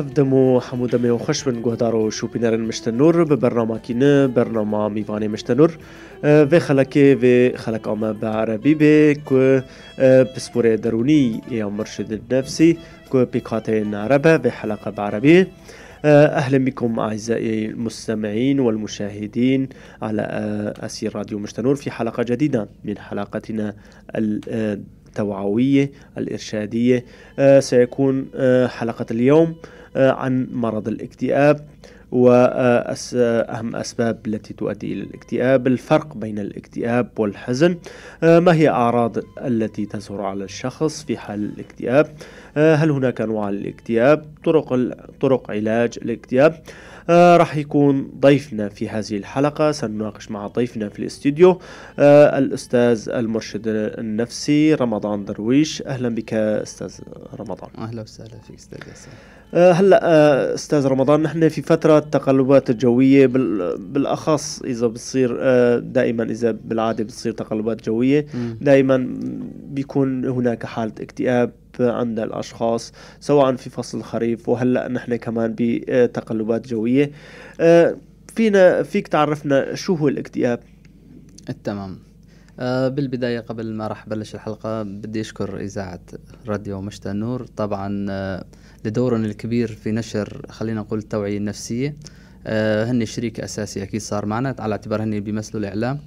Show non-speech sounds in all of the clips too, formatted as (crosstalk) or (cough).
افدمو حمود میو خوشبن گهدارو شوپینرن مشتنور به برنامه کینه برنامه میوانه مشتنور و آه، خلکه و خلک آمه به عربی به آه، که پسپور درونی یا مرشد نفسی که پیکات نعربه به حلقه به عربی آه، اهلا بكم اعزائي المستمعين والمشاهدين على اسير راديو مشتنور في حلقه جديده من حلقتنا التوعويه الارشاديه سيكون حلقه اليوم آه، عن مرض الاكتئاب وأهم أسباب التي تؤدي إلى الاكتئاب الفرق بين الاكتئاب والحزن آه، ما هي أعراض التي تظهر على الشخص في حال الاكتئاب آه، هل هناك أنواع للاكتئاب طرق, طرق علاج الاكتئاب آه راح يكون ضيفنا في هذه الحلقة سنناقش مع ضيفنا في الاستديو آه الأستاذ المرشد النفسي رمضان درويش أهلا بك أستاذ رمضان أهلا وسهلا فيك أستاذ ياسر آه، هلا آه، استاذ رمضان نحن في فتره تقلبات جويه بالاخص اذا بتصير آه، دائما اذا بالعاده بتصير تقلبات جويه دائما بيكون هناك حاله اكتئاب عند الأشخاص سواء في فصل الخريف وهلأ نحن كمان بتقلبات جوية آه، فينا فيك تعرفنا شو هو الاكتئاب تمام أه بالبداية قبل ما راح بلش الحلقة بدي أشكر إذاعة راديو مشتى النور طبعا آه، لدورهم الكبير في نشر خلينا نقول التوعية النفسية أه هن شريك أساسي أكيد صار معنا على اعتبار هن بيمثلوا الإعلام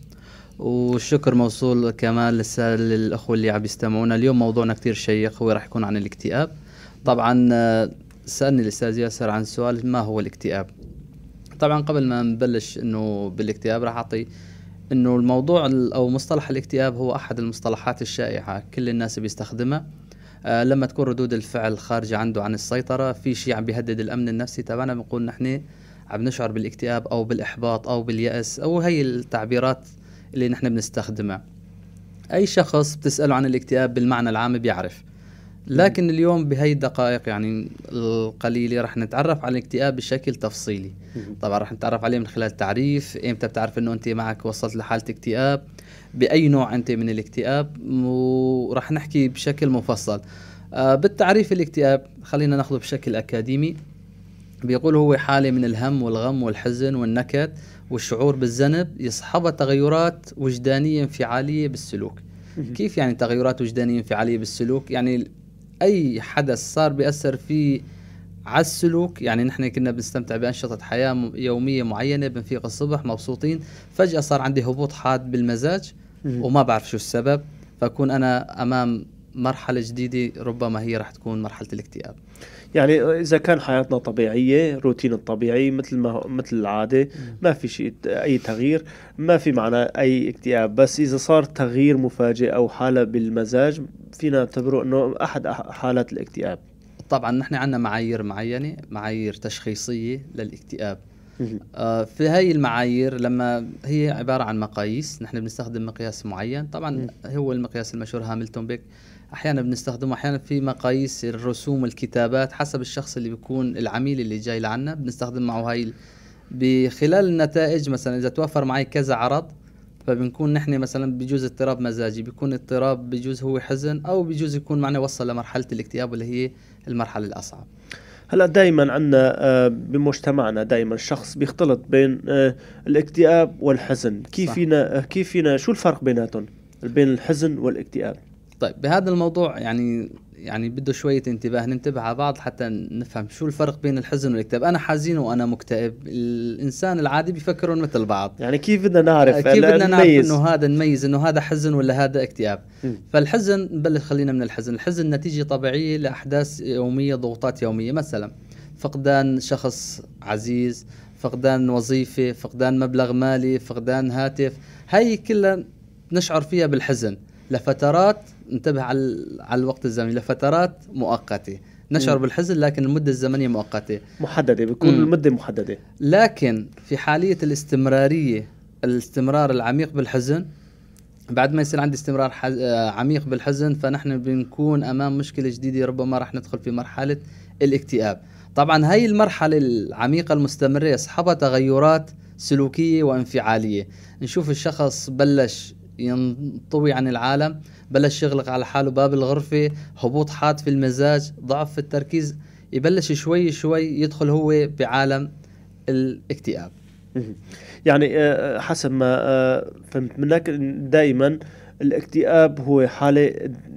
والشكر موصول كمان للاخوه اللي عم يستمعونا اليوم موضوعنا كثير شيق هو راح يكون عن الاكتئاب طبعا آه، سالني الاستاذ ياسر عن سؤال ما هو الاكتئاب طبعا قبل ما نبلش انه بالاكتئاب راح اعطي انه الموضوع او مصطلح الاكتئاب هو احد المصطلحات الشائعه كل الناس بيستخدمها آه لما تكون ردود الفعل خارجه عنده عن السيطره في شيء عم بيهدد الامن النفسي تبعنا بنقول نحن عم نشعر بالاكتئاب او بالاحباط او بالياس او هي التعبيرات اللي نحن بنستخدمها اي شخص بتساله عن الاكتئاب بالمعنى العام بيعرف لكن اليوم بهي الدقائق يعني القليله رح نتعرف على الاكتئاب بشكل تفصيلي طبعا رح نتعرف عليه من خلال تعريف امتى بتعرف انه انت معك وصلت لحاله اكتئاب باي نوع انت من الاكتئاب ورح نحكي بشكل مفصل آه بالتعريف الاكتئاب خلينا ناخذه بشكل اكاديمي بيقول هو حاله من الهم والغم والحزن والنكد والشعور بالذنب يصحبها تغيرات وجدانية انفعالية بالسلوك كيف يعني تغيرات وجدانية انفعالية بالسلوك يعني أي حدث صار بيأثر فيه على السلوك يعني نحن كنا بنستمتع بأنشطة حياة يومية معينة بنفيق الصبح مبسوطين فجأة صار عندي هبوط حاد بالمزاج وما بعرف شو السبب فأكون أنا أمام مرحلة جديدة ربما هي رح تكون مرحلة الاكتئاب يعني إذا كان حياتنا طبيعية روتين الطبيعي مثل ما مثل العادة ما في شيء أي تغيير ما في معنى أي اكتئاب بس إذا صار تغيير مفاجئ أو حالة بالمزاج فينا نعتبره أنه أحد حالات الاكتئاب طبعا نحن عندنا معايير معينة معايير تشخيصية للاكتئاب آه، في هاي المعايير لما هي عبارة عن مقاييس نحن بنستخدم مقياس معين طبعا هو المقياس المشهور هاملتون بيك احيانا بنستخدمه احيانا في مقاييس الرسوم والكتابات حسب الشخص اللي بيكون العميل اللي جاي لعنا بنستخدم معه هاي بخلال النتائج مثلا اذا توفر معي كذا عرض فبنكون نحن مثلا بجوز اضطراب مزاجي بيكون اضطراب بجوز هو حزن او بجوز يكون معنا وصل لمرحله الاكتئاب اللي هي المرحله الاصعب هلا دائما عندنا آه، بمجتمعنا دائما الشخص بيختلط بين آه، الاكتئاب والحزن كيف فينا آه، كيف فينا شو الفرق بيناتهم بين الحزن والاكتئاب طيب بهذا الموضوع يعني يعني بده شوية انتباه ننتبه على بعض حتى نفهم شو الفرق بين الحزن والاكتئاب أنا حزين وأنا مكتئب الإنسان العادي بيفكرون مثل بعض يعني كيف بدنا نعرف كيف بدنا نعرف إنه هذا نميز إنه هذا حزن ولا هذا اكتئاب فالحزن نبلش خلينا من الحزن الحزن نتيجة طبيعية لأحداث يومية ضغوطات يومية مثلا فقدان شخص عزيز فقدان وظيفة فقدان مبلغ مالي فقدان هاتف هاي كلها نشعر فيها بالحزن لفترات انتبه على على الوقت الزمني لفترات مؤقته نشعر بالحزن لكن المده الزمنيه مؤقته محدده بيكون المده محدده لكن في حاليه الاستمراريه الاستمرار العميق بالحزن بعد ما يصير عندي استمرار حز... آه، عميق بالحزن فنحن بنكون امام مشكله جديده ربما راح ندخل في مرحله الاكتئاب طبعا هي المرحله العميقه المستمره يصحبها تغيرات سلوكيه وانفعاليه نشوف الشخص بلش ينطوي عن العالم بلش يغلق على حاله باب الغرفة هبوط حاد في المزاج ضعف في التركيز يبلش شوي شوي يدخل هو بعالم الاكتئاب يعني آه، حسب ما آه، فهمت منك دائما الاكتئاب هو حاله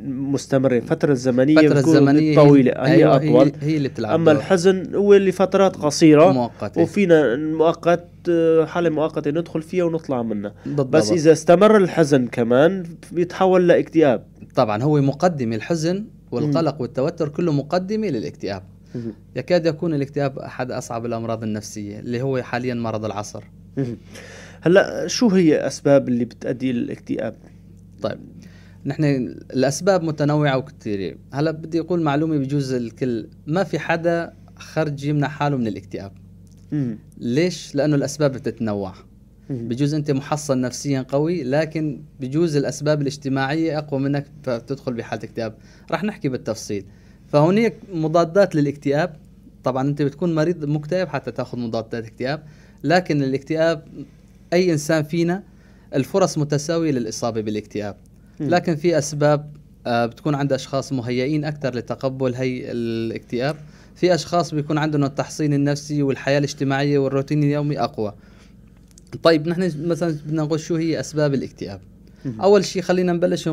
مستمره فتره زمنيه فتره زمنيه طويله هي, أيوة، هي اطول هي, هي اللي بتلعب اما دور. الحزن هو لفترات قصيره مؤقته وفينا مؤقت آه، حاله مؤقته ندخل فيها ونطلع منها بالضبط. بس اذا استمر الحزن كمان بيتحول لاكتئاب طبعا هو مقدمه الحزن والقلق م. والتوتر كله مقدمه للاكتئاب م. يكاد يكون الاكتئاب احد اصعب الامراض النفسيه اللي هو حاليا مرض العصر م. هلا شو هي اسباب اللي بتؤدي للاكتئاب طيب نحن الاسباب متنوعه وكثيره هلا بدي اقول معلومه بجوز الكل ما في حدا خرج يمنع حاله من الاكتئاب مم. ليش لانه الاسباب بتتنوع بجوز انت محصن نفسيا قوي لكن بجوز الاسباب الاجتماعيه اقوى منك فتدخل بحاله اكتئاب رح نحكي بالتفصيل فهناك مضادات للاكتئاب طبعا انت بتكون مريض مكتئب حتى تاخذ مضادات اكتئاب لكن الاكتئاب اي انسان فينا الفرص متساويه للاصابه بالاكتئاب لكن في اسباب آه، بتكون عند اشخاص مهيئين اكثر لتقبل هي الاكتئاب في اشخاص بيكون عندهم التحصين النفسي والحياه الاجتماعيه والروتين اليومي اقوى طيب نحن مثلا بدنا نقول شو هي اسباب الاكتئاب اول شيء خلينا نبلش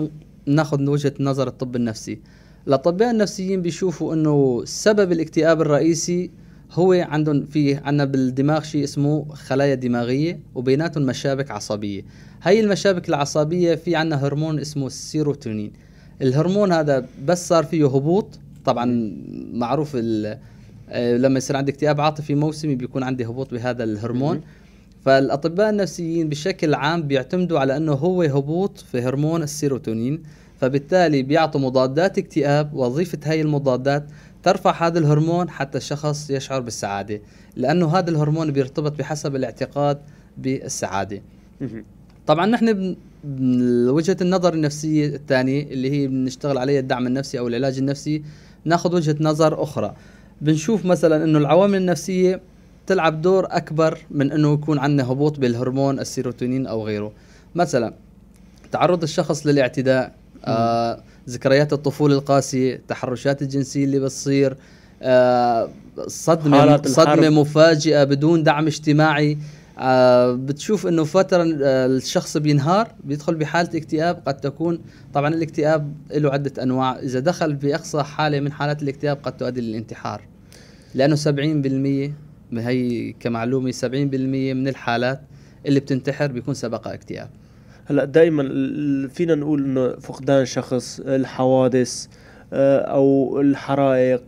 ناخذ وجهه نظر الطب النفسي الاطباء النفسيين بيشوفوا انه سبب الاكتئاب الرئيسي هو عندهم في عندنا بالدماغ شيء اسمه خلايا دماغيه وبيناتهم مشابك عصبيه هي المشابك العصبيه في عندنا هرمون اسمه السيروتونين الهرمون هذا بس صار فيه هبوط طبعا معروف آه، لما يصير عندي اكتئاب عاطفي موسمي بيكون عندي هبوط بهذا الهرمون فالاطباء النفسيين بشكل عام بيعتمدوا على انه هو هبوط في هرمون السيروتونين فبالتالي بيعطوا مضادات اكتئاب وظيفه هاي المضادات ترفع هذا الهرمون حتى الشخص يشعر بالسعادة لأنه هذا الهرمون بيرتبط بحسب الاعتقاد بالسعادة طبعا نحن وجهة النظر النفسية الثانية اللي هي بنشتغل عليها الدعم النفسي أو العلاج النفسي ناخذ وجهة نظر أخرى بنشوف مثلا أنه العوامل النفسية تلعب دور أكبر من أنه يكون عندنا هبوط بالهرمون السيروتونين أو غيره مثلا تعرض الشخص للاعتداء آه ذكريات الطفوله القاسيه التحرشات الجنسيه اللي بتصير آه صدمه صدمه مفاجئه بدون دعم اجتماعي آه بتشوف انه فتره آه، الشخص بينهار بيدخل بحاله اكتئاب قد تكون طبعا الاكتئاب له عده انواع اذا دخل باقصى حاله من حالات الاكتئاب قد تؤدي للانتحار لانه 70% هي كمعلومه 70% من الحالات اللي بتنتحر بيكون سبقها اكتئاب هلا دائما فينا نقول انه فقدان شخص الحوادث آه، او الحرائق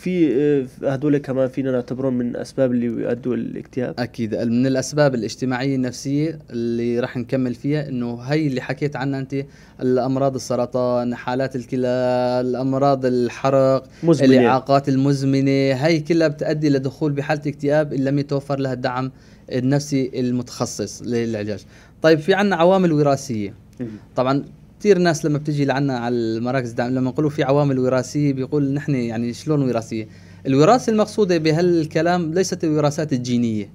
في آه، هدول كمان فينا نعتبرهم من الاسباب اللي بيؤدوا للاكتئاب اكيد من الاسباب الاجتماعيه النفسيه اللي راح نكمل فيها انه هي اللي حكيت عنها انت الامراض السرطان حالات الكلى الامراض الحرق مزمنة. الاعاقات المزمنه هي كلها بتؤدي لدخول بحاله اكتئاب ان لم يتوفر لها الدعم النفسي المتخصص للعلاج طيب في عنا عوامل وراثيه طبعا كثير ناس لما بتجي لعنا على المراكز الدعم لما نقولوا في عوامل وراثيه بيقول نحن يعني شلون وراثيه الوراثه المقصوده بهالكلام ليست الوراثات الجينيه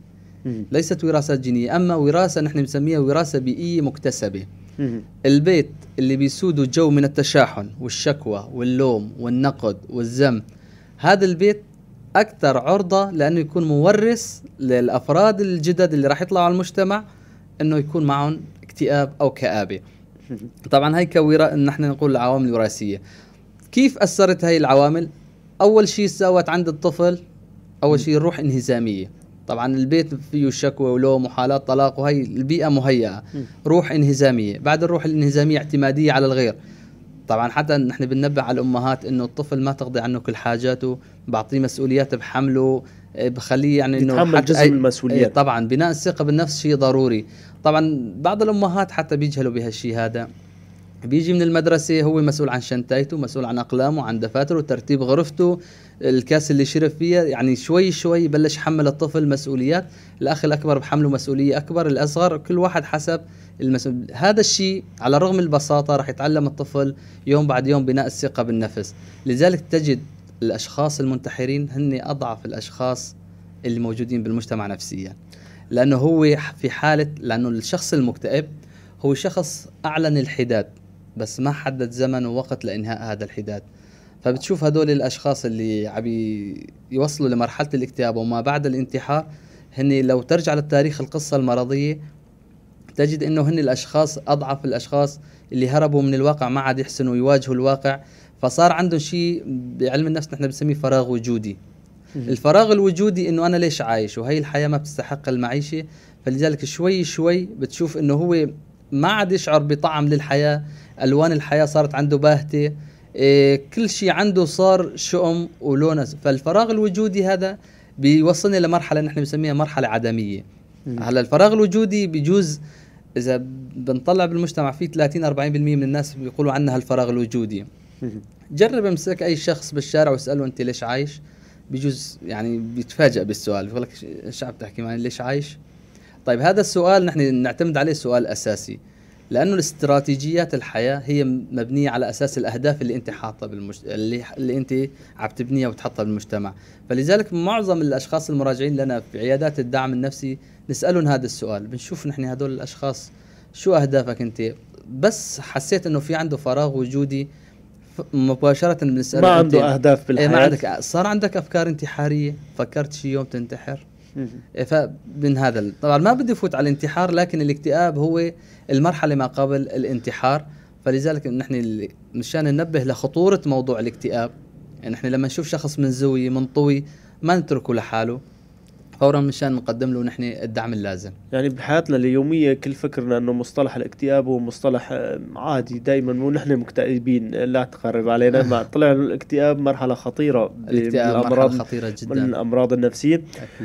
ليست وراثات جينيه اما وراثه نحن بنسميها وراثه بيئيه مكتسبه البيت اللي بيسوده جو من التشاحن والشكوى واللوم والنقد والذم هذا البيت اكثر عرضه لانه يكون مورث للافراد الجدد اللي راح يطلعوا على المجتمع انه يكون معهم اكتئاب او كابه طبعا هي كورا نحن نقول العوامل الوراثيه كيف اثرت هاي العوامل اول شيء سوت عند الطفل اول شيء الروح انهزاميه طبعا البيت فيه شكوى ولوم وحالات طلاق وهي البيئه مهيئه روح انهزاميه بعد الروح الانهزاميه اعتماديه على الغير طبعا حتى نحن بننبه على الامهات انه الطفل ما تقضي عنه كل حاجاته بعطيه مسؤوليات بحمله إيه، بخليه يعني انه يتحمل جزء من المسؤوليه إيه، طبعا بناء الثقه بالنفس شيء ضروري طبعا بعض الامهات حتى بيجهلوا بهالشيء هذا بيجي من المدرسة هو مسؤول عن شنتايته مسؤول عن أقلامه عن دفاتره ترتيب غرفته الكاس اللي شرب فيها يعني شوي شوي بلش يحمل الطفل مسؤوليات الأخ الأكبر بحمله مسؤولية أكبر الأصغر كل واحد حسب المسؤول هذا الشيء على الرغم من البساطة راح يتعلم الطفل يوم بعد يوم بناء الثقة بالنفس لذلك تجد الاشخاص المنتحرين هن اضعف الاشخاص اللي موجودين بالمجتمع نفسيا لانه هو في حاله لانه الشخص المكتئب هو شخص اعلن الحداد بس ما حدد زمن ووقت لانهاء هذا الحداد فبتشوف هدول الاشخاص اللي عم يوصلوا لمرحله الاكتئاب وما بعد الانتحار هن لو ترجع للتاريخ القصه المرضيه تجد انه هن الاشخاص اضعف الاشخاص اللي هربوا من الواقع ما عاد يحسنوا يواجهوا الواقع فصار عنده شيء بعلم النفس نحن بنسميه فراغ وجودي الفراغ الوجودي انه انا ليش عايش وهي الحياه ما بتستحق المعيشه فلذلك شوي شوي بتشوف انه هو ما عاد يشعر بطعم للحياه الوان الحياه صارت عنده باهته إيه كل شيء عنده صار شؤم ولون فالفراغ الوجودي هذا بيوصلني لمرحله نحن بنسميها مرحله عدميه هلا الفراغ الوجودي بجوز اذا بنطلع بالمجتمع في 30 40% من الناس بيقولوا عنها الفراغ الوجودي جرب امسك اي شخص بالشارع واساله انت ليش عايش بجوز يعني بيتفاجئ بالسؤال بيقول لك الشعب تحكي معي ليش عايش طيب هذا السؤال نحن نعتمد عليه سؤال اساسي لانه الاستراتيجيات الحياه هي مبنيه على اساس الاهداف اللي انت حاطها بالمجت... اللي اللي انت عم تبنيها وتحطها بالمجتمع فلذلك معظم الاشخاص المراجعين لنا في عيادات الدعم النفسي نسالهم هذا السؤال بنشوف نحن هدول الاشخاص شو اهدافك انت بس حسيت انه في عنده فراغ وجودي مباشره بنسأل ما عنده إيه، اهداف بالحياه ما عندك صار عندك افكار انتحاريه فكرت شي يوم تنتحر إيه، فمن هذا طبعا ما بدي افوت على الانتحار لكن الاكتئاب هو المرحله ما قبل الانتحار فلذلك نحن مشان ننبه لخطوره موضوع الاكتئاب يعني نحن لما نشوف شخص منزوي منطوي ما نتركه لحاله فورا مشان نقدم له نحن الدعم اللازم يعني بحياتنا اليوميه كل فكرنا انه مصطلح الاكتئاب هو مصطلح عادي دائما مو نحن مكتئبين لا تقرب علينا (laughs) ما طلع الاكتئاب مرحله خطيره الاكتئاب مرحله خطيره جدا من الامراض النفسيه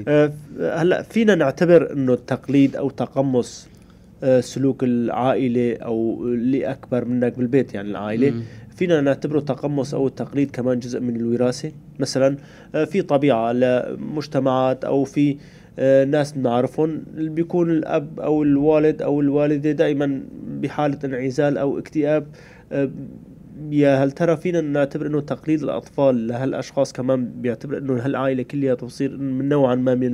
أه هلا فينا نعتبر انه التقليد او تقمص آه، سلوك العائله او اللي اكبر منك بالبيت يعني العائله فينا نعتبره تقمص أو التقليد كمان جزء من الوراثة مثلا آه، في طبيعة لمجتمعات أو في آه، ناس بنعرفهم بيكون الأب أو الوالد أو الوالدة دائما بحالة انعزال أو اكتئاب آه، يا هل ترى فينا نعتبر انه تقليد الاطفال لهالاشخاص كمان بيعتبر انه هالعائله كلها تصير من نوعا ما من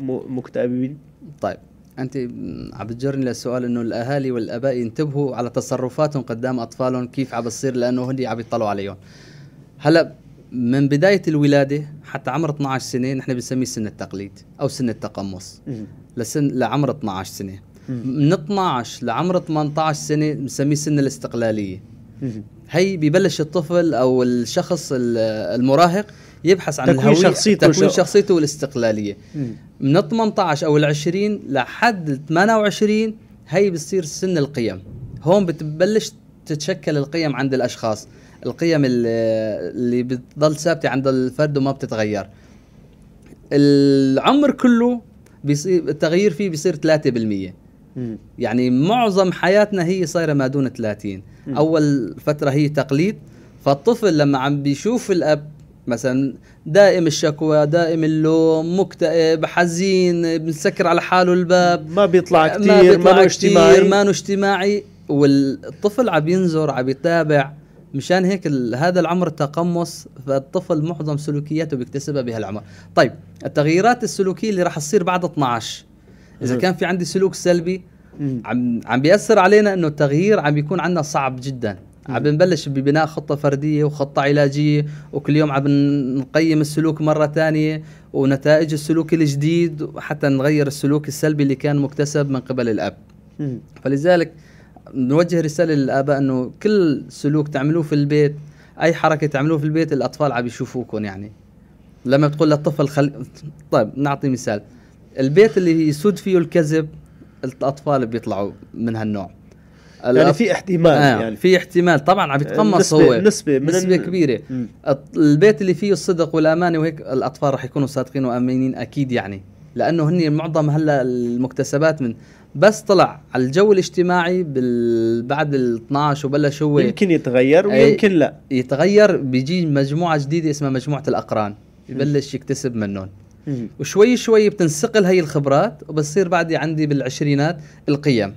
المكتئبين؟ طيب انت عم بتجرني للسؤال انه الاهالي والاباء ينتبهوا على تصرفاتهم قدام اطفالهم كيف عم بتصير لانه هن عم يطلعوا عليهم هلا من بدايه الولاده حتى عمر 12 سنه نحن بنسميه سن التقليد او سن التقمص لسن لعمر 12 سنه من 12 لعمر 18 سنه بنسميه سن الاستقلاليه هي ببلش الطفل او الشخص المراهق يبحث عن تكوين شخصيته تكوين شخصيته والاستقلاليه مم. من 18 او ال 20 لحد 28 هي بتصير سن القيم هون بتبلش تتشكل القيم عند الاشخاص القيم اللي بتضل ثابته عند الفرد وما بتتغير العمر كله بيصير التغيير فيه بيصير 3% مم. يعني معظم حياتنا هي صايره ما دون 30 مم. اول فتره هي تقليد فالطفل لما عم بيشوف الاب مثلا دائم الشكوى دائم اللوم مكتئب حزين بنسكر على حاله الباب ما بيطلع كثير ما, بيطلع كثير ما اجتماعي والطفل عم ينظر عم يتابع مشان هيك هذا العمر تقمص فالطفل معظم سلوكياته بيكتسبها بهالعمر طيب التغييرات السلوكيه اللي راح تصير بعد 12 اذا كان في عندي سلوك سلبي عم عم بياثر علينا انه التغيير عم بيكون عندنا صعب جدا عم بنبلش ببناء خطة فردية وخطة علاجية وكل يوم عم نقيم السلوك مرة ثانية ونتائج السلوك الجديد حتى نغير السلوك السلبي اللي كان مكتسب من قبل الأب فلذلك نوجه رسالة للآباء أنه كل سلوك تعملوه في البيت أي حركة تعملوه في البيت الأطفال عم يشوفوكم يعني لما تقول للطفل خل... طيب نعطي مثال البيت اللي يسود فيه الكذب الأطفال بيطلعوا من هالنوع يعني في احتمال آه يعني في احتمال طبعا عم يتقمص هو نسبة من نسبة كبيرة البيت اللي فيه الصدق والامانة وهيك الاطفال رح يكونوا صادقين وامنين اكيد يعني لانه هن معظم هلا المكتسبات من بس طلع على الجو الاجتماعي بال... بعد ال 12 وبلش هو يمكن يتغير ويمكن لا يتغير بيجي مجموعه جديده اسمها مجموعه الاقران يبلش يكتسب منهم وشوي شوي بتنسقل هي الخبرات وبصير بعدي عندي بالعشرينات القيم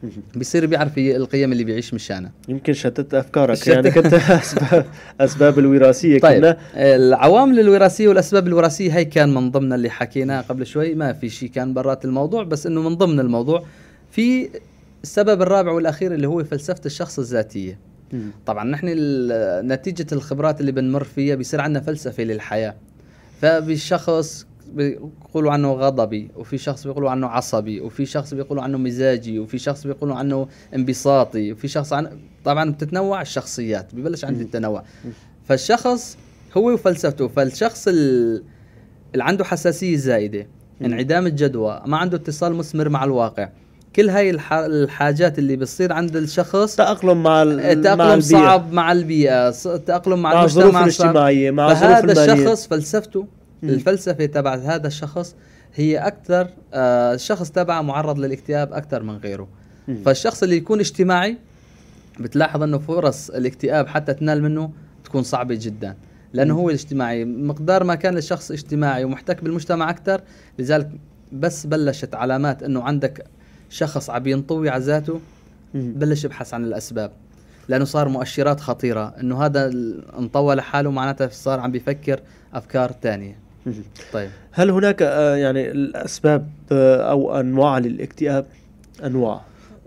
(laughs) بيصير بيعرف القيم اللي بيعيش مشانها يمكن شتت افكارك شتت يعني كنت (laughs) اسباب اسباب الوراثيه طيب كنا العوامل الوراثيه والاسباب الوراثيه هي كان من ضمن اللي حكيناه قبل شوي ما في شيء كان برات الموضوع بس انه من ضمن الموضوع في السبب الرابع والاخير اللي هو فلسفه الشخص الذاتيه طبعا نحن نتيجه الخبرات اللي بنمر فيها بيصير عندنا فلسفه للحياه فبالشخص بيقولوا عنه غضبي وفي شخص بيقولوا عنه عصبي وفي شخص بيقولوا عنه مزاجي وفي شخص بيقولوا عنه انبساطي وفي شخص عن... طبعا بتتنوع الشخصيات ببلش عندي التنوع فالشخص هو وفلسفته فالشخص ال... اللي عنده حساسية زائدة انعدام الجدوى ما عنده اتصال مثمر مع الواقع كل هاي الح... الحاجات اللي بتصير عند الشخص تأقلم مع ال... تأقلم مع البيئة. صعب مع البيئة تأقلم مع, مع المجتمع الظروف الاجتماعية مع هذا الشخص فلسفته الفلسفه تبع هذا الشخص هي اكثر آه الشخص تبعه معرض للاكتئاب اكثر من غيره فالشخص اللي يكون اجتماعي بتلاحظ انه فرص الاكتئاب حتى تنال منه تكون صعبه جدا لانه هو الاجتماعي مقدار ما كان الشخص اجتماعي ومحتك بالمجتمع اكثر لذلك بس بلشت علامات انه عندك شخص عم ينطوي على ذاته بلش يبحث عن الاسباب لانه صار مؤشرات خطيره انه هذا انطوى لحاله معناتها صار عم بيفكر افكار ثانيه (laughs) طيب هل هناك آه، يعني الاسباب آه، او انواع للاكتئاب انواع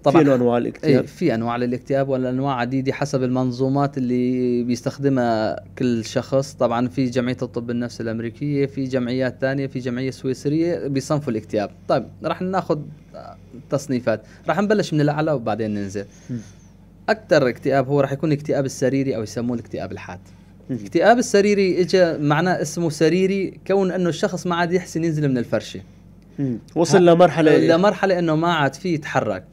طبعا في انواع الاكتئاب إيه، في انواع للاكتئاب والانواع عديده حسب المنظومات اللي بيستخدمها كل شخص طبعا في جمعيه الطب النفسي الامريكيه في جمعيات ثانيه في جمعيه سويسريه بيصنفوا الاكتئاب طيب راح ناخذ آه، تصنيفات راح نبلش من الاعلى وبعدين ننزل اكثر اكتئاب هو راح يكون الاكتئاب السريري او يسموه الاكتئاب الحاد الاكتئاب السريري اجى معناه اسمه سريري كون انه الشخص ما عاد يحسن ينزل من الفرشه وصل لمرحله إيه؟ لمرحله انه ما عاد فيه يتحرك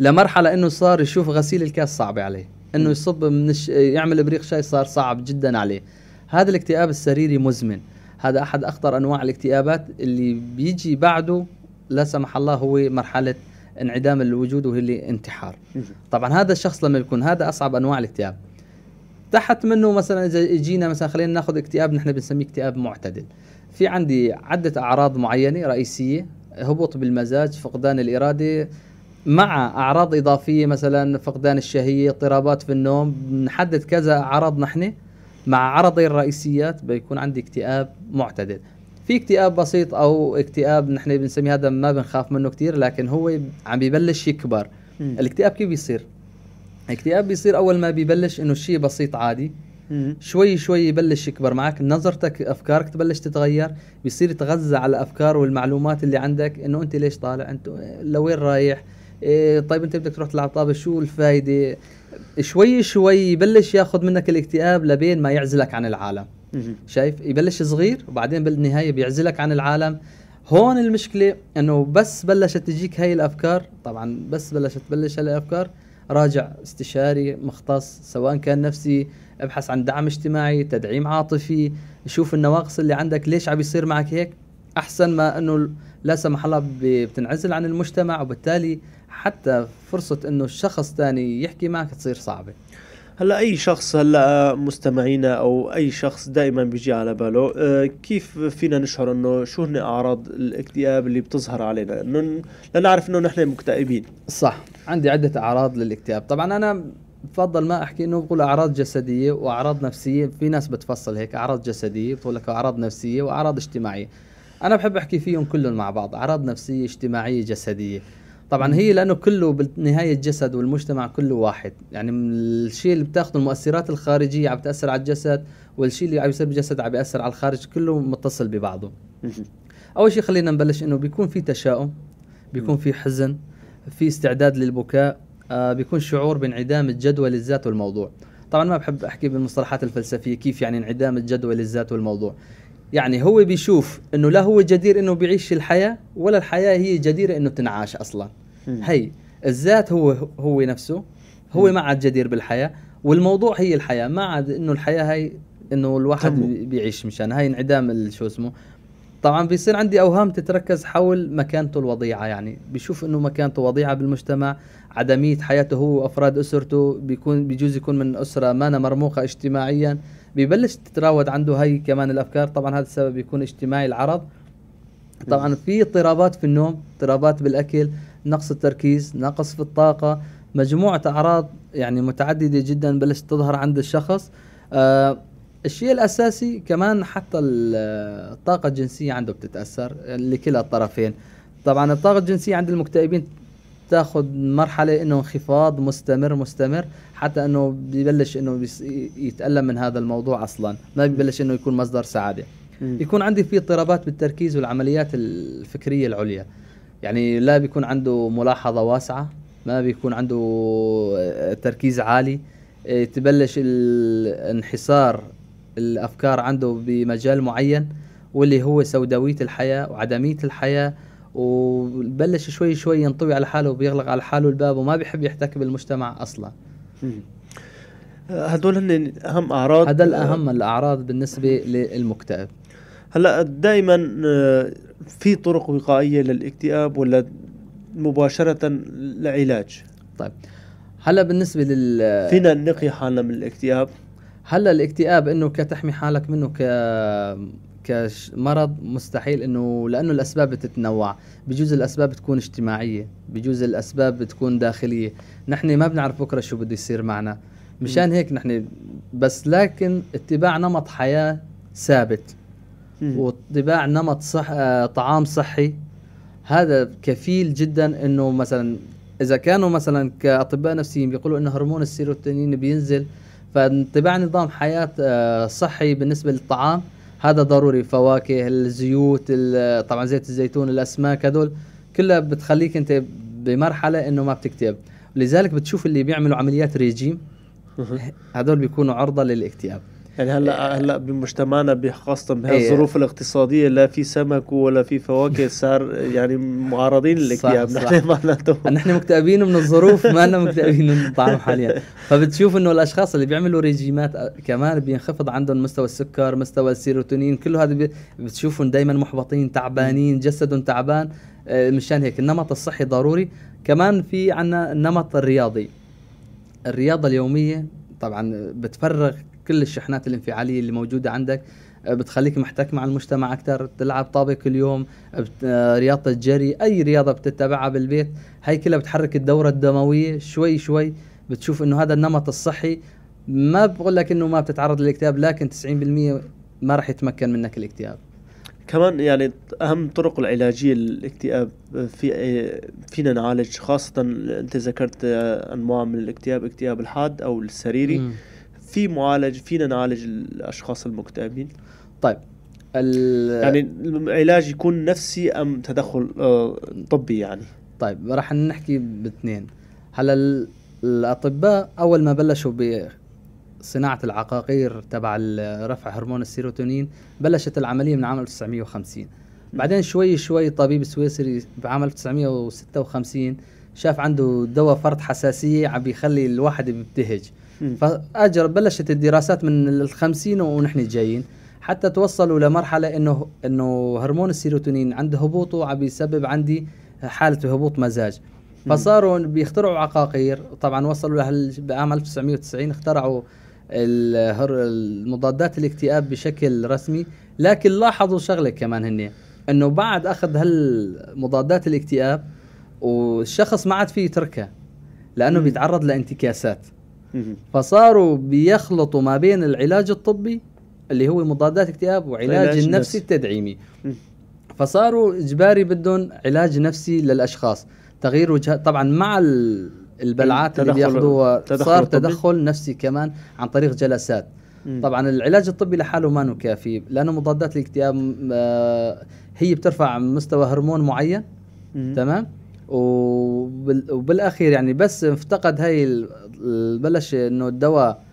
لمرحله انه صار يشوف غسيل الكاس صعب عليه انه يصب من الش... يعمل ابريق شاي صار صعب جدا عليه هذا الاكتئاب السريري مزمن هذا احد اخطر انواع الاكتئابات اللي بيجي بعده لا سمح الله هو مرحله انعدام الوجود وهي اللي انتحار طبعا هذا الشخص لما يكون هذا اصعب انواع الاكتئاب تحت منه مثلا اذا جينا مثلا خلينا ناخذ اكتئاب نحن بنسميه اكتئاب معتدل في عندي عده اعراض معينه رئيسيه هبوط بالمزاج فقدان الاراده مع اعراض اضافيه مثلا فقدان الشهيه اضطرابات في النوم بنحدد كذا اعراض نحن مع عرضي الرئيسيات بيكون عندي اكتئاب معتدل في اكتئاب بسيط او اكتئاب نحن بنسميه هذا ما بنخاف منه كثير لكن هو عم ببلش يكبر الاكتئاب كيف بيصير الاكتئاب بيصير اول ما ببلش انه الشيء بسيط عادي شوي شوي يبلش يكبر معك نظرتك افكارك تبلش تتغير بيصير يتغذى على الافكار والمعلومات اللي عندك انه انت ليش طالع انت لوين رايح إيه طيب انت بدك تروح تلعب طابه شو الفائده شوي شوي يبلش ياخذ منك الاكتئاب لبين ما يعزلك عن العالم شايف يبلش صغير وبعدين بالنهايه بيعزلك عن العالم هون المشكله انه بس بلشت تجيك هاي الافكار طبعا بس بلشت تبلش هاي الافكار راجع استشاري مختص سواء كان نفسي ابحث عن دعم اجتماعي تدعيم عاطفي شوف النواقص اللي عندك ليش عم يصير معك هيك احسن ما انه لا سمح الله بتنعزل عن المجتمع وبالتالي حتى فرصه انه الشخص ثاني يحكي معك تصير صعبه هلا اي شخص هلا مستمعينا او اي شخص دائما بيجي على باله آه، كيف فينا نشعر انه شو هن اعراض الاكتئاب اللي بتظهر علينا انه لنعرف انه نحن مكتئبين صح عندي عده اعراض للاكتئاب طبعا انا بفضل ما احكي انه بقول اعراض جسديه واعراض نفسيه في ناس بتفصل هيك اعراض جسديه بتقول لك اعراض نفسيه واعراض اجتماعيه انا بحب احكي فيهم كلهم مع بعض اعراض نفسيه اجتماعيه جسديه طبعا هي لانه كله بالنهايه الجسد والمجتمع كله واحد يعني الشيء اللي بتاخذه المؤثرات الخارجيه عم تاثر على الجسد والشيء اللي عم يصير بالجسد عم ياثر على الخارج كله متصل ببعضه اول شيء خلينا نبلش انه بيكون في تشاؤم بيكون في حزن في استعداد للبكاء آه بيكون شعور بانعدام الجدوى للذات والموضوع طبعا ما بحب احكي بالمصطلحات الفلسفيه كيف يعني انعدام الجدوى للذات والموضوع يعني هو بيشوف انه لا هو جدير انه بيعيش الحياه ولا الحياه هي جديره انه تنعاش اصلا م. هي الذات هو هو نفسه هو م. ما عاد جدير بالحياه والموضوع هي الحياه ما عاد انه الحياه هي انه الواحد تمو. بيعيش مشان هاي انعدام شو اسمه طبعا بيصير عندي اوهام تتركز حول مكانته الوضيعه يعني بيشوف انه مكانته وضيعه بالمجتمع عدميه حياته هو وافراد اسرته بيكون بيجوز يكون من اسره ما مرموقه اجتماعيا ببلش تتراود عنده هاي كمان الافكار طبعا هذا السبب بيكون اجتماعي العرض طبعا في اضطرابات في النوم اضطرابات بالاكل نقص التركيز نقص في الطاقه مجموعه اعراض يعني متعدده جدا بلشت تظهر عند الشخص آه الشيء الاساسي كمان حتى الطاقه الجنسيه عنده بتتاثر لكلا الطرفين طبعا الطاقه الجنسيه عند المكتئبين تاخذ مرحله انه انخفاض مستمر مستمر حتى انه ببلش انه يتالم من هذا الموضوع اصلا ما ببلش انه يكون مصدر سعاده يكون عندي في اضطرابات بالتركيز والعمليات الفكريه العليا يعني لا بيكون عنده ملاحظه واسعه ما بيكون عنده آه، تركيز عالي آه، تبلش الانحسار الافكار عنده بمجال معين واللي هو سوداويه الحياه وعدميه الحياه وبلش شوي شوي ينطوي على حاله وبيغلق على حاله الباب وما بيحب يحتك بالمجتمع اصلا هدول هن اهم اعراض هذا الاهم الاعراض بالنسبه للمكتئب هلا دائما آه، في طرق وقائيه للاكتئاب ولا مباشره لعلاج طيب هلا بالنسبه لل آه، فينا نقي حالنا من الاكتئاب هلا الاكتئاب انه كتحمي حالك منه ك كمرض مستحيل انه لانه الاسباب بتتنوع بجوز الاسباب بتكون اجتماعيه بجوز الاسباب بتكون داخليه نحن ما بنعرف بكره شو بده يصير معنا مشان هيك نحن بس لكن اتباع نمط حياه ثابت واتباع نمط صح آه، طعام صحي هذا كفيل جدا انه مثلا اذا كانوا مثلا كاطباء نفسيين بيقولوا انه هرمون السيروتونين بينزل فانتباع نظام حياه آه، صحي بالنسبه للطعام هذا ضروري فواكه الزيوت طبعا زيت الزيتون الاسماك هذول كلها بتخليك انت بمرحله انه ما بتكتئب لذلك بتشوف اللي بيعملوا عمليات ريجيم هذول بيكونوا عرضه للاكتئاب يعني هلا إيه. هلا بمجتمعنا خاصه إيه. بهالظروف إيه. الاقتصاديه لا في سمك ولا في فواكه (laughs) صار يعني معارضين للاكتئاب نحن (laughs) معناته نحن مكتئبين من الظروف ما لنا مكتئبين من الطعام حاليا (laughs) فبتشوف انه الاشخاص اللي بيعملوا ريجيمات كمان بينخفض عندهم مستوى السكر مستوى السيروتونين كل هذا بتشوفهم دائما محبطين تعبانين جسدهم تعبان آه، مشان هيك النمط الصحي ضروري كمان في عندنا النمط الرياضي الرياضه اليوميه طبعا بتفرغ كل الشحنات الانفعاليه اللي موجوده عندك آه، بتخليك محتك مع المجتمع اكثر بتلعب طابق كل يوم آه، آه، رياضه الجري اي رياضه بتتبعها بالبيت هي كلها بتحرك الدوره الدمويه شوي شوي بتشوف انه هذا النمط الصحي ما بقول لك انه ما بتتعرض للاكتئاب لكن 90% ما راح يتمكن منك الاكتئاب كمان يعني اهم طرق العلاجيه للاكتئاب في فينا نعالج خاصه انت ذكرت انواع من الاكتئاب اكتئاب الحاد او السريري م. في معالج فينا نعالج الاشخاص المكتئبين طيب يعني العلاج يكون نفسي ام تدخل آه، طبي يعني طيب راح نحكي باثنين هلا الاطباء اول ما بلشوا بصناعه العقاقير تبع رفع هرمون السيروتونين بلشت العمليه من عام 1950 بعدين شوي شوي طبيب سويسري بعام 1956 شاف عنده دواء فرط حساسيه عم بيخلي الواحد يبتهج فاجر بلشت الدراسات من الخمسين ونحن جايين حتى توصلوا لمرحله انه انه هرمون السيروتونين عند هبوطه عم بيسبب عندي حاله هبوط مزاج فصاروا بيخترعوا عقاقير طبعا وصلوا لهال بعام 1990 اخترعوا المضادات الاكتئاب بشكل رسمي لكن لاحظوا شغله كمان هن انه بعد اخذ هالمضادات الاكتئاب والشخص ما عاد فيه يتركها لانه مم. بيتعرض لانتكاسات فصاروا بيخلطوا ما بين العلاج الطبي اللي هو مضادات اكتئاب وعلاج النفسي التدعيمي فصاروا اجباري بدهم علاج نفسي للاشخاص تغيير وجهه طبعا مع البلعات اللي بياخذوها صار تدخل نفسي كمان عن طريق جلسات طبعا العلاج الطبي لحاله ما كافي لانه مضادات الاكتئاب آه، هي بترفع مستوى هرمون معين تمام وبالاخير يعني بس افتقد هاي بلش انه الدواء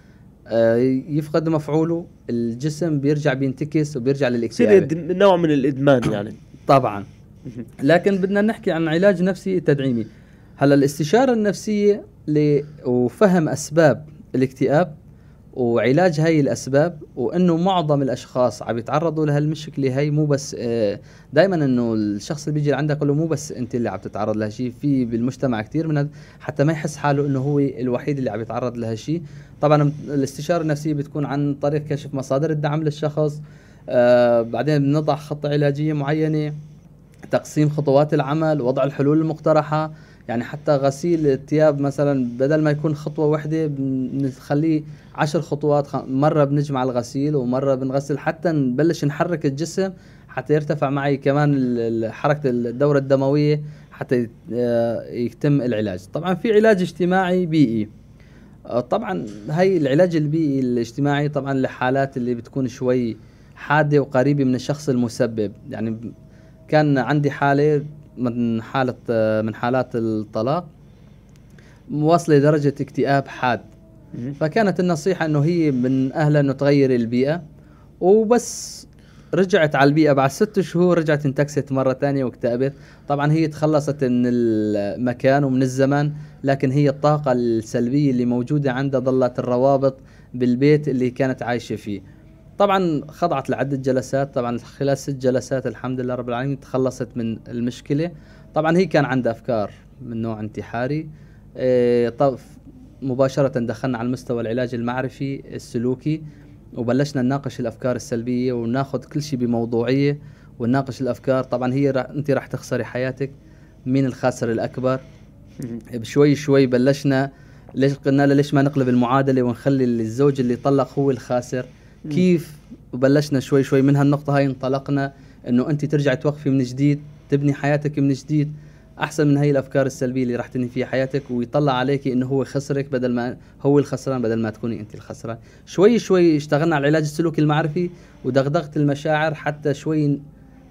آه، يفقد مفعوله الجسم بيرجع بينتكس وبيرجع للاكتئاب يعني. نوع من الادمان يعني طبعا لكن بدنا نحكي عن علاج نفسي تدعيمي هلا الاستشاره النفسيه وفهم اسباب الاكتئاب وعلاج هاي الاسباب وانه معظم الاشخاص عم يتعرضوا لهالمشكله هي مو بس آه، دائما انه الشخص اللي بيجي لعندك له مو بس انت اللي عم تتعرض لهالشيء في بالمجتمع كثير من حتى ما يحس حاله انه هو الوحيد اللي عم يتعرض لهالشيء طبعا الاستشاره النفسيه بتكون عن طريق كشف مصادر الدعم للشخص آه، بعدين بنضع خطه علاجيه معينه تقسيم خطوات العمل وضع الحلول المقترحه يعني حتى غسيل الثياب مثلا بدل ما يكون خطوه واحده بنخليه عشر خطوات مره بنجمع الغسيل ومره بنغسل حتى نبلش نحرك الجسم حتى يرتفع معي كمان حركه الدوره الدمويه حتى آه، يتم العلاج طبعا في علاج اجتماعي بيئي آه، طبعا هي العلاج البيئي الاجتماعي طبعا لحالات اللي بتكون شوي حاده وقريبه من الشخص المسبب يعني كان عندي حاله من حالة من حالات الطلاق واصلة لدرجة اكتئاب حاد فكانت النصيحة أنه هي من أهلها أنه تغير البيئة وبس رجعت على البيئة بعد ست شهور رجعت انتكست مرة ثانية واكتئبت طبعا هي تخلصت من المكان ومن الزمان لكن هي الطاقة السلبية اللي موجودة عندها ظلت الروابط بالبيت اللي كانت عايشة فيه طبعا خضعت لعدة جلسات طبعا خلال ست جلسات الحمد لله رب العالمين تخلصت من المشكلة طبعا هي كان عندها أفكار من نوع انتحاري إيه، مباشرة دخلنا على المستوى العلاج المعرفي السلوكي وبلشنا نناقش الأفكار السلبية وناخذ كل شيء بموضوعية ونناقش الأفكار طبعا هي رح أنت راح تخسري حياتك مين الخاسر الأكبر بشوي شوي بلشنا ليش قلنا ليش ما نقلب المعادلة ونخلي الزوج اللي طلق هو الخاسر كيف بلشنا شوي شوي من هالنقطه هاي انطلقنا انه انت ترجع توقفي من جديد تبني حياتك من جديد احسن من هاي الافكار السلبيه اللي راح تنهي فيها حياتك ويطلع عليك انه هو خسرك بدل ما هو الخسران بدل ما تكوني انت الخسران شوي شوي اشتغلنا على العلاج السلوكي المعرفي ودغدغه المشاعر حتى شوي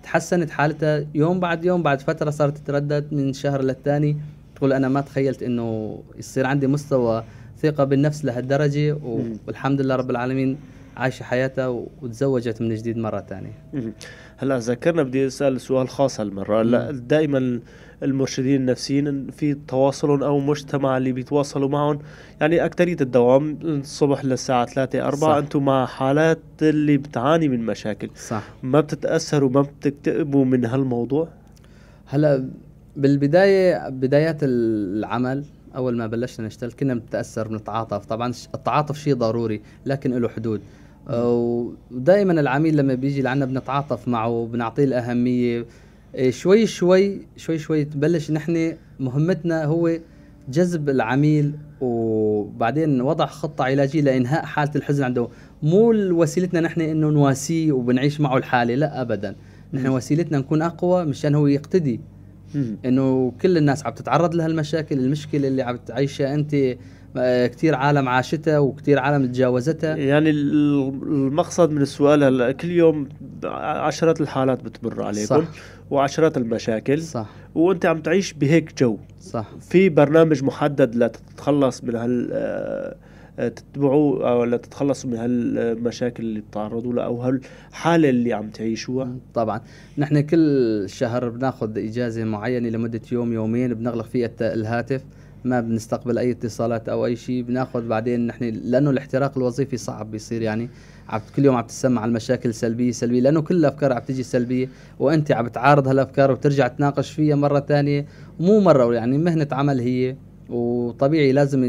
تحسنت حالتها يوم بعد يوم بعد فتره صارت تتردد من شهر للثاني تقول انا ما تخيلت انه يصير عندي مستوى ثقه بالنفس لهالدرجه والحمد لله رب العالمين عايشة حياتها وتزوجت من جديد مرة ثانية هلا ذكرنا بدي أسأل سؤال خاص هالمرة هلا دائما المرشدين النفسيين في تواصل أو مجتمع اللي بيتواصلوا معهم يعني أكترية الدوام الصبح للساعة 3 4 أنتم مع حالات اللي بتعاني من مشاكل صح ما بتتأثروا ما بتكتئبوا من هالموضوع هلا بالبداية بدايات العمل اول ما بلشنا نشتغل كنا بنتاثر بنتعاطف طبعا التعاطف شيء ضروري لكن له حدود ودائما العميل لما بيجي لعنا بنتعاطف معه وبنعطيه الاهميه إيه، شوي شوي شوي شوي تبلش نحن مهمتنا هو جذب العميل وبعدين وضع خطة علاجية لإنهاء حالة الحزن عنده مو وسيلتنا نحن إنه نواسيه وبنعيش معه الحالة لا أبدا نحن وسيلتنا نكون أقوى مشان هو يقتدي إنه كل الناس عم تتعرض لهالمشاكل المشكلة اللي عم تعيشها أنت آه، كثير عالم عاشتها وكثير عالم تجاوزتها يعني المقصد من السؤال هلا كل يوم عشرات الحالات بتمر عليكم صح. وعشرات المشاكل صح وانت عم تعيش بهيك جو صح في برنامج محدد لتتخلص من هال آه، آه، تتبعوا او لتتخلصوا من هالمشاكل اللي بتعرضوا لها او هالحاله اللي عم تعيشوها؟ طبعا نحن كل شهر بناخذ اجازه معينه لمده يوم يومين بنغلق فيها الهاتف ما بنستقبل اي اتصالات او اي شيء بناخذ بعدين نحن لانه الاحتراق الوظيفي صعب بيصير يعني عم كل يوم عم تسمع على المشاكل سلبيه سلبيه لانه كل الافكار عم تيجي سلبيه وانت عم تعارض هالافكار وترجع تناقش فيها مره ثانيه مو مره يعني مهنه عمل هي وطبيعي لازم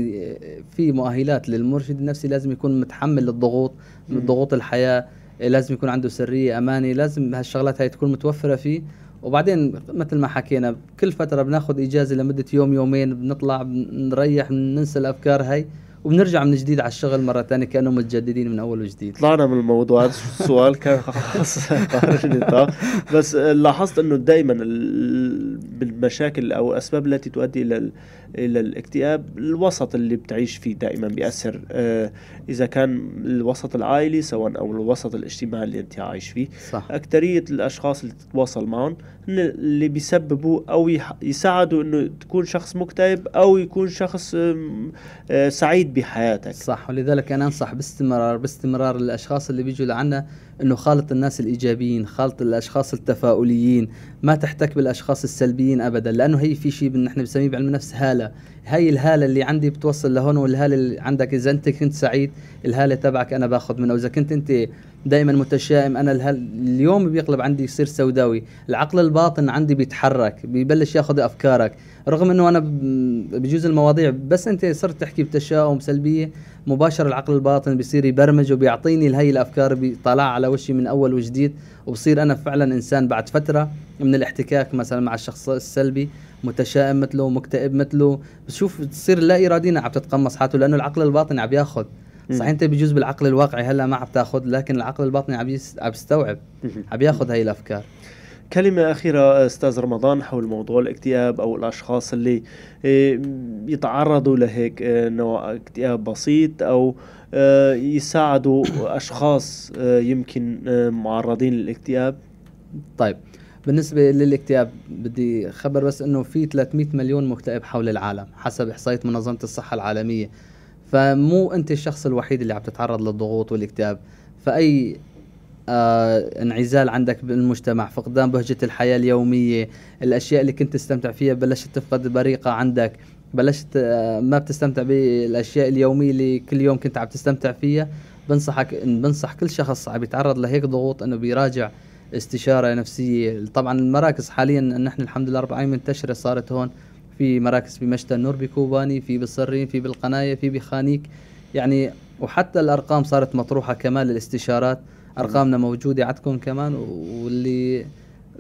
في مؤهلات للمرشد النفسي لازم يكون متحمل للضغوط ضغوط الحياه لازم يكون عنده سريه امانه لازم هالشغلات هاي تكون متوفره فيه وبعدين مثل ما حكينا كل فترة بناخذ إجازة لمدة يوم يومين بنطلع بنريح بننسى الأفكار هاي وبنرجع من جديد على الشغل مرة ثانية كأنه متجددين من أول وجديد طلعنا من الموضوع هذا السؤال كان خاص بس لاحظت أنه دائما بالمشاكل أو الأسباب التي تؤدي إلى الى الاكتئاب الوسط اللي بتعيش فيه دائما بيأثر آه، اذا كان الوسط العائلي سواء او الوسط الاجتماعي اللي انت عايش فيه صح. اكتريه الاشخاص اللي تتواصل معهم هن اللي بيسببوا او يساعدوا انه تكون شخص مكتئب او يكون شخص آه، سعيد بحياتك صح ولذلك انا انصح باستمرار باستمرار الاشخاص اللي بيجوا لعنا انه خالط الناس الايجابيين خالط الاشخاص التفاؤليين ما تحتك بالاشخاص السلبيين ابدا لانه هي في شيء نحن بنسميه بعلم النفس هاله هاي الهاله اللي عندي بتوصل لهون والهاله اللي عندك اذا انت كنت سعيد الهاله تبعك انا باخذ منها واذا كنت انت دائما متشائم انا الهال اليوم بيقلب عندي يصير سوداوي العقل الباطن عندي بيتحرك ببلش ياخذ افكارك رغم انه انا بجوز المواضيع بس انت صرت تحكي بتشاؤم سلبيه مباشر العقل الباطن بيصير يبرمج وبيعطيني هاي الافكار بيطلع على وشي من اول وجديد وبصير انا فعلا انسان بعد فتره من الاحتكاك مثلا مع الشخص السلبي متشائم مثله مكتئب مثله بشوف تصير لا ارادينا عم تتقمص حالته لانه العقل الباطن عم ياخذ صحيح انت بجوز بالعقل الواقعي هلا ما عم تاخذ لكن العقل الباطني عم عم يستوعب عم ياخذ هاي الافكار كلمة أخيرة أستاذ رمضان حول موضوع الاكتئاب أو الأشخاص اللي آه، يتعرضوا لهيك آه، نوع اكتئاب بسيط أو آه، يساعدوا أشخاص يمكن معرضين للاكتئاب طيب بالنسبة للاكتئاب بدي خبر بس انه في 300 مليون مكتئب حول العالم حسب احصائية منظمة الصحة العالمية فمو انت الشخص الوحيد اللي عم تتعرض للضغوط والاكتئاب فاي آه انعزال عندك بالمجتمع فقدان بهجة الحياة اليومية الأشياء اللي كنت تستمتع فيها بلشت تفقد بريقة عندك بلشت آه ما بتستمتع بالأشياء اليومية اللي كل يوم كنت عم تستمتع فيها بنصحك بنصح كل شخص عم يتعرض لهيك ضغوط انه بيراجع استشاره نفسيه طبعا المراكز حاليا نحن الحمد لله ربعين منتشره صارت هون في مراكز بمشتى النور بكوباني في بصرين في بالقنايه في بخانيك يعني وحتى الارقام صارت مطروحه كمان للاستشارات ارقامنا موجوده عندكم كمان واللي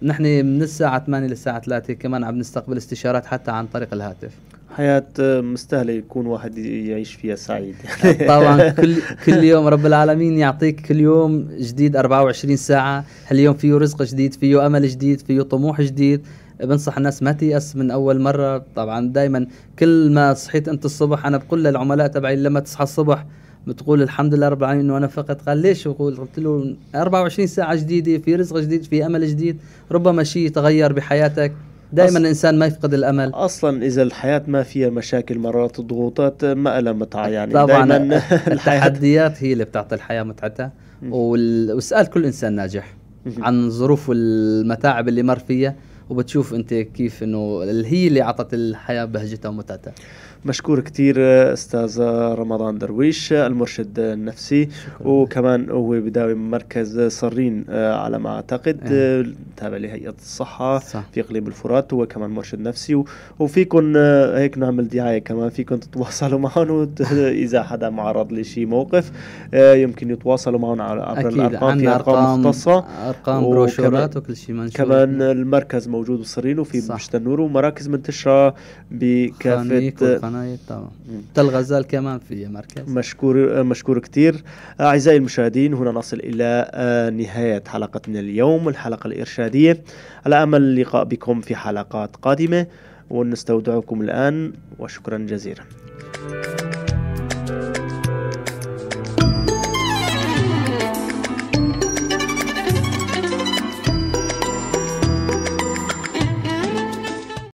نحن من الساعة 8 للساعة 3 كمان عم نستقبل استشارات حتى عن طريق الهاتف حياة مستاهلة يكون واحد يعيش فيها سعيد (laughs) طبعا كل (laughs) كل يوم رب العالمين يعطيك كل يوم جديد 24 ساعة هاليوم فيه رزق جديد فيه أمل جديد فيه طموح جديد بنصح الناس ما تيأس من أول مرة طبعا دائما كل ما صحيت أنت الصبح أنا بقول للعملاء تبعي لما تصحى الصبح بتقول الحمد لله رب العالمين انا فقط قال ليش اقول قلت له 24 ساعه جديده في رزق جديد في امل جديد ربما شيء يتغير بحياتك دائما الانسان ما يفقد الامل اصلا اذا الحياه ما فيها مشاكل مرات ضغوطات ما لها متعه يعني طبعا (laughs) التحديات هي اللي بتعطي الحياه متعتها واسال كل انسان ناجح عن ظروف والمتاعب اللي مر فيها وبتشوف انت كيف انه هي اللي اعطت الحياه بهجتها ومتعتها مشكور كثير استاذ رمضان درويش المرشد النفسي شكرا. وكمان هو بداوي مركز صرين آه، على ما اعتقد إيه. تابع لهيئه الصحه صح. في اقليم الفرات هو كمان مرشد نفسي وفيكم آه، هيك نعمل دعايه كمان فيكم تتواصلوا معهم (laughs) اذا حدا معرض لشيء موقف آه، يمكن يتواصلوا معهم عبر أكيد. الارقام في ارقام مختصه ارقام بروشورات وكل شيء كمان المركز موجود وصري له في تنور ومراكز منتشره بكافه طبعا تل غزال كمان في مركز مشكور مشكور كثير اعزائي المشاهدين هنا نصل الى آه، نهايه حلقتنا اليوم الحلقه الارشاديه على امل اللقاء بكم في حلقات قادمه ونستودعكم الان وشكرا جزيلا